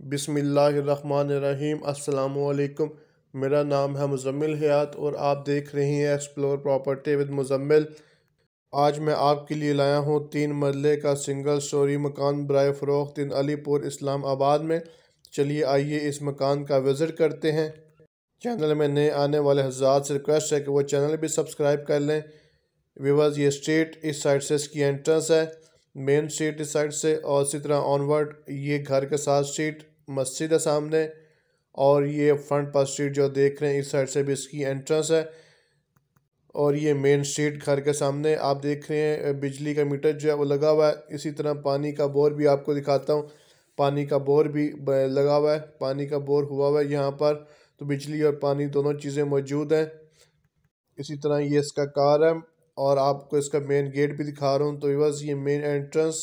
बिसमीम् अल्लाम मेरा नाम है मुजम्मिल हयात और आप देख रहे हैं एक्सप्लोर प्रॉपर्टी विद मुजम्मिल आज मैं आपके लिए लाया हूँ तीन मरले का सिंगल स्टोरी मकान ब्राय फ़रोख दिन अलीपुर आबाद में चलिए आइए इस मकान का विज़िट करते हैं चैनल में नए आने वाले हजार से रिक्वेस्ट है कि वो चैनल भी सब्सक्राइब कर लें विवाज ये स्ट्रीट इस साइड से इसकी एंट्रेंस है मेन स्ट्रीट इस साइड से और इसी तरह ऑनवर्ड ये घर के साथ स्ट्रीट मस्जिद है सामने और ये फ्रंट पर स्ट्रीट जो देख रहे हैं इस साइड से भी इसकी एंट्रेंस है और ये मेन स्ट्रीट घर के सामने आप देख रहे हैं बिजली का मीटर जो है वो लगा हुआ है इसी तरह पानी का बोर भी आपको दिखाता हूँ पानी का बोर भी लगा हुआ है पानी का बोर हुआ हुआ है यहाँ पर तो बिजली और पानी दोनों चीज़ें मौजूद हैं इसी तरह ये इसका कार है और आपको इसका मेन गेट भी दिखा रहा हूँ तो बस ये मेन एंट्रेंस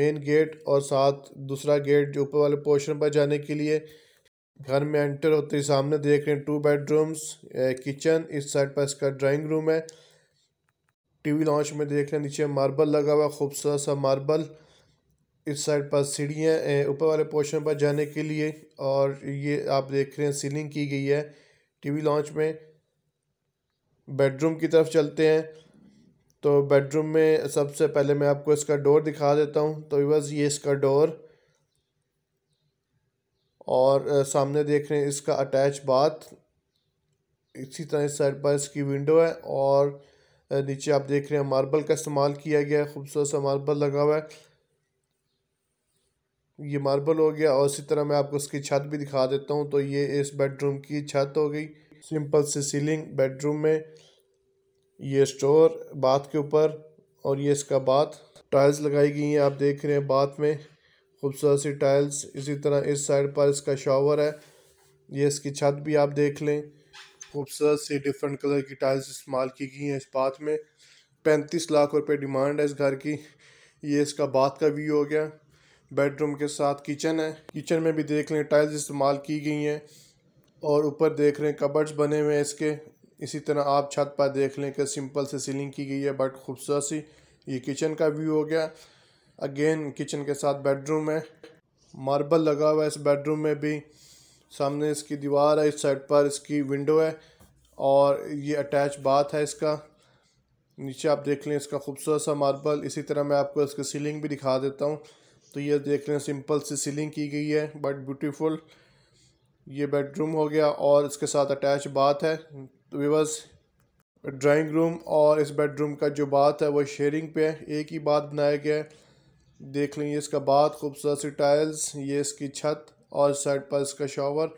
मेन गेट और साथ दूसरा गेट जो ऊपर वाले पोर्शन पर जाने के लिए घर में एंटर होते ही सामने देख रहे हैं टू बेडरूम्स किचन इस साइड पर इसका ड्राइंग रूम है टीवी लॉन्च में देख रहे हैं नीचे मार्बल लगा हुआ खूबसूरत सा मार्बल इस साइड पर सीढ़ियाँ ऊपर वाले पोर्शन पर जाने के लिए और ये आप देख रहे हैं सीलिंग की गई है टीवी लॉन्च में बेडरूम की तरफ चलते हैं तो बेडरूम में सबसे पहले मैं आपको इसका डोर दिखा देता हूँ तो बस ये इसका डोर और सामने देख रहे हैं इसका अटैच बाथ इसी तरह इस साइड पर इसकी विंडो है और नीचे आप देख रहे हैं मार्बल का इस्तेमाल किया गया है खूबसूरत सा मार्बल लगा हुआ है ये मार्बल हो गया और इसी तरह मैं आपको इसकी छत भी दिखा देता हूँ तो ये इस बेडरूम की छत हो गई सिंपल सी सीलिंग बेडरूम में ये स्टोर बाथ के ऊपर और ये इसका बाथ टाइल्स लगाई गई हैं आप देख रहे हैं बाथ में खूबसूरत सी टाइल्स इसी तरह इस साइड पर इसका शॉवर है ये इसकी छत भी आप देख लें खूबसूरत सी डिफरेंट कलर की टाइल्स इस्तेमाल की गई हैं इस बाथ में पैंतीस लाख रुपये डिमांड है इस घर की ये इसका बाथ का व्यू हो गया बेडरूम के साथ किचन है किचन में भी देख लें टाइल्स इस्तेमाल की गई हैं और ऊपर देख रहे हैं कबर्ड्स बने हुए हैं इसके इसी तरह आप छत पर देख लें कि सिंपल से सीलिंग की गई है बट खूबसूरत सी ये किचन का व्यू हो गया अगेन किचन के साथ बेडरूम है मार्बल लगा हुआ है इस बेडरूम में भी सामने इसकी दीवार है इस साइड पर इसकी विंडो है और ये अटैच बाथ है इसका नीचे आप देख लें इसका खूबसूरत सा मार्बल इसी तरह मैं आपको इसकी सीलिंग भी दिखा देता हूँ तो ये देख लें सिंपल सी सीलिंग की गई है बट ब्यूटीफुल ये बेडरूम हो गया और इसके साथ अटैच बाथ है तो विवर्स ड्राइंग रूम और इस बेडरूम का जो बाथ है वो शेयरिंग पे है एक ही बात बनाया गया है देख लेंगे इसका बात खूबसूरत सी टाइल्स ये इसकी छत और साइड पर इसका शॉवर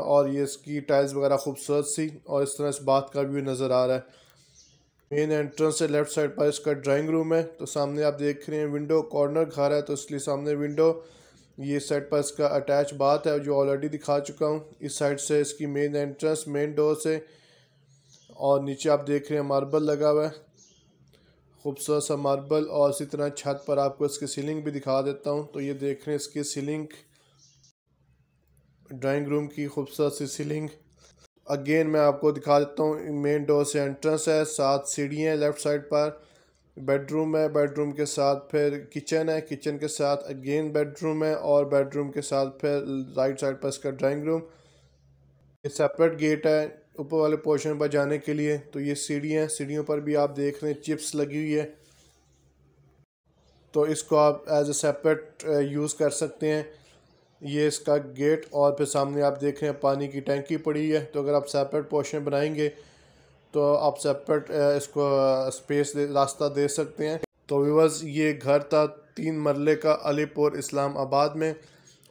और ये इसकी टाइल्स वगैरह खूबसूरत सी और इस तरह इस बात का व्यू नज़र आ रहा है मेन एंट्रेंस से लेफ्ट साइड पर इसका ड्राइंग रूम है तो सामने आप देख रहे हैं विंडो कॉर्नर घर है तो इसलिए सामने विंडो ये साइड पर इसका अटैच बात है जो ऑलरेडी दिखा चुका हूँ इस साइड से इसकी मेन एंट्रेंस मेन डोर से और नीचे आप देख रहे हैं मार्बल लगा हुआ है खूबसूरत सा मार्बल और इसी तरह छत पर आपको इसकी सीलिंग भी दिखा देता हूँ तो ये देख रहे हैं इसकी सीलिंग ड्राइंग रूम की खूबसूरत सी सीलिंग अगेन मैं आपको दिखा देता हूँ मेन डोर से एंट्रेंस है सात सीढ़ियाँ लेफ़्ट साइड पर बेडरूम है बेडरूम के साथ फिर किचन है किचन के साथ अगेन बेडरूम है और बेडरूम के साथ फिर राइट साइड पर इसका ड्राइंग रूम ये सेपरेट गेट है ऊपर वाले पोर्शन पर जाने के लिए तो ये सीढ़ियाँ सीढ़ियों पर भी आप देख रहे हैं चिप्स लगी हुई है तो इसको आप एज ए सेपरेट यूज़ कर सकते हैं ये इसका गेट और फिर सामने आप देख रहे हैं पानी की टैंकी पड़ी है तो अगर आप सेपरेट पोर्शन बनाएंगे तो आप सेपरेट इसको स्पेस दे रास्ता दे सकते हैं तो व्यूवर्स ये घर था तीन मरले का अलीपुर इस्लाम आबाद में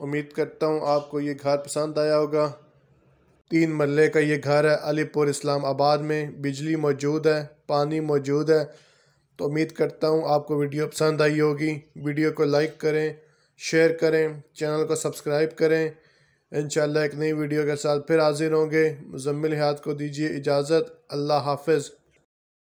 उम्मीद करता हूँ आपको ये घर पसंद आया होगा तीन मरले का ये घर है अलीपुर इस्लाम आबाद में बिजली मौजूद है पानी मौजूद है तो उम्मीद करता हूँ आपको वीडियो पसंद आई होगी वीडियो को लाइक करें शेयर करें चैनल को सब्सक्राइब करें इन एक नई वीडियो के साथ फिर हाजिर होंगे मुजम्मिल हयात को दीजिए इजाज़त अल्लाह हाफिज़